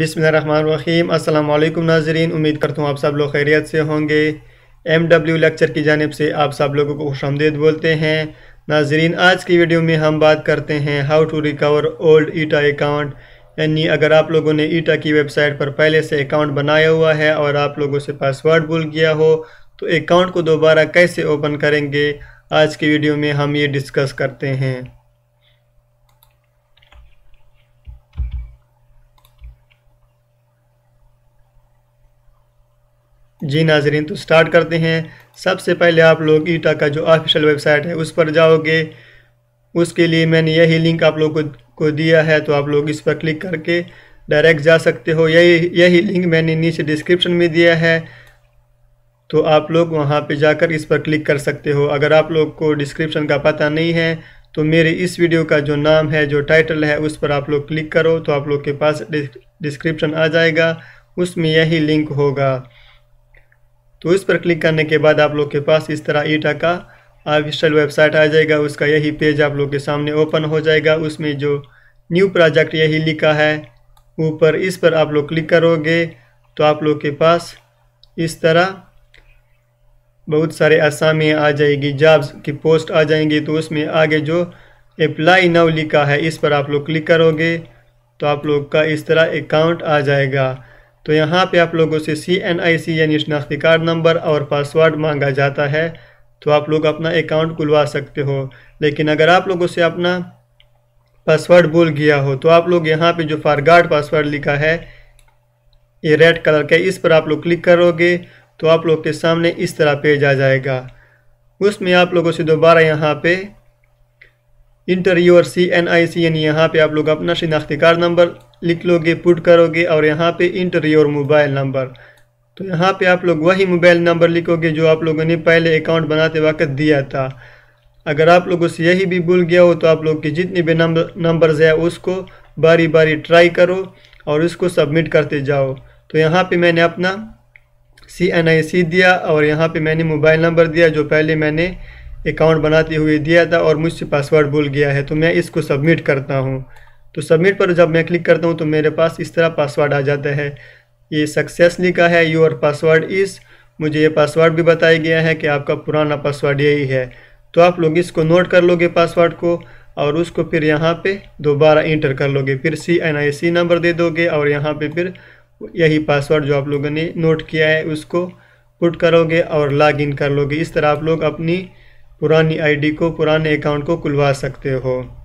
बिसमीम अल्लाम नाजरीन उम्मीद करता हूँ आप सब लोग खैरियत से होंगे एम डब्ल्यू लेक्चर की जानब से आप सब लोगों को खुश बोलते हैं नाजरीन आज की वीडियो में हम बात करते हैं how to recover old ETA account यानी अगर आप लोगों ने ईटा e की वेबसाइट पर पहले से अकाउंट बनाया हुआ है और आप लोगों से पासवर्ड भूल गया हो तो अकाउंट को दोबारा कैसे ओपन करेंगे आज की वीडियो में हम ये डिस्कस करते हैं जी नाजरीन तो स्टार्ट करते हैं सबसे पहले आप लोग ईटा का जो ऑफिशियल वेबसाइट है उस पर जाओगे उसके लिए मैंने यही लिंक आप लोग को, को दिया है तो आप लोग इस पर क्लिक करके डायरेक्ट जा सकते हो यही यही लिंक मैंने नीचे डिस्क्रिप्शन में दिया है तो आप लोग वहाँ पे जाकर इस पर क्लिक कर सकते हो अगर आप लोग को डिस्क्रिप्शन का पता नहीं है तो मेरे इस वीडियो का जो नाम है जो टाइटल है उस पर आप लोग क्लिक करो तो आप लोग के पास डिस्क्रिप्शन आ जाएगा उसमें यही लिंक होगा तो इस पर क्लिक करने के बाद आप लोग के पास इस तरह ईटा का ऑफिशियल वेबसाइट आ जाएगा उसका यही पेज आप लोग के सामने ओपन हो जाएगा उसमें जो न्यू प्रोजेक्ट यही लिखा है ऊपर इस पर आप लोग क्लिक करोगे तो आप लोग के पास इस तरह बहुत सारे आसामियाँ आ जाएगी जॉब्स की पोस्ट आ जाएंगी तो उसमें आगे जो अप्लाई नाउ लिखा है इस पर आप लोग क्लिक करोगे तो आप लोग का इस तरह अकाउंट आ जाएगा तो यहाँ पे आप लोगों से सी एन आई सी यानी शनाख्ती कार्ड नंबर और पासवर्ड मांगा जाता है तो आप लोग अपना अकाउंट खुलवा सकते हो लेकिन अगर आप लोगों से अपना पासवर्ड भूल गया हो तो आप लोग यहाँ पे जो फारगार्ड पासवर्ड लिखा है ये रेड कलर का इस पर आप लोग क्लिक करोगे तो आप लोग के सामने इस तरह पेज आ जाएगा उसमें आप लोगों से दोबारा यहाँ पे इंटर और सी एन आई सी यानी यहाँ पर आप लोग अपना शिनाख्ती कार्ड नंबर लिख लोगे पुट करोगे और यहाँ पे इंटर योर मोबाइल नंबर तो यहाँ पे आप लोग वही मोबाइल नंबर लिखोगे जो आप लोगों ने पहले अकाउंट बनाते वक्त दिया था अगर आप लोगों से यही भी भूल गया हो तो आप लोग के जितने भी नंबर नंबर्स है उसको बारी बारी ट्राई करो और उसको सबमिट करते जाओ तो यहाँ पे मैंने अपना सी एन आई सी दिया और यहाँ पे मैंने मोबाइल नंबर दिया जो पहले मैंने अकाउंट बनाते हुए दिया था और मुझसे पासवर्ड भूल गया है तो मैं इसको सबमिट करता हूँ तो सबमिट पर जब मैं क्लिक करता हूँ तो मेरे पास इस तरह पासवर्ड आ जाता है ये सक्सेस लिखा है योर पासवर्ड इस मुझे ये पासवर्ड भी बताया गया है कि आपका पुराना पासवर्ड यही है तो आप लोग इसको नोट कर लोगे पासवर्ड को और उसको फिर यहाँ पे दोबारा इंटर कर लोगे फिर C N I C number दे दोगे और यहाँ पे फिर यही पासवर्ड जो आप लोगों ने नोट किया है उसको पुट करोगे और लॉग इन कर लोगे इस तरह आप लोग अपनी पुरानी आईडी को पुराने अकाउंट को खुलवा सकते हो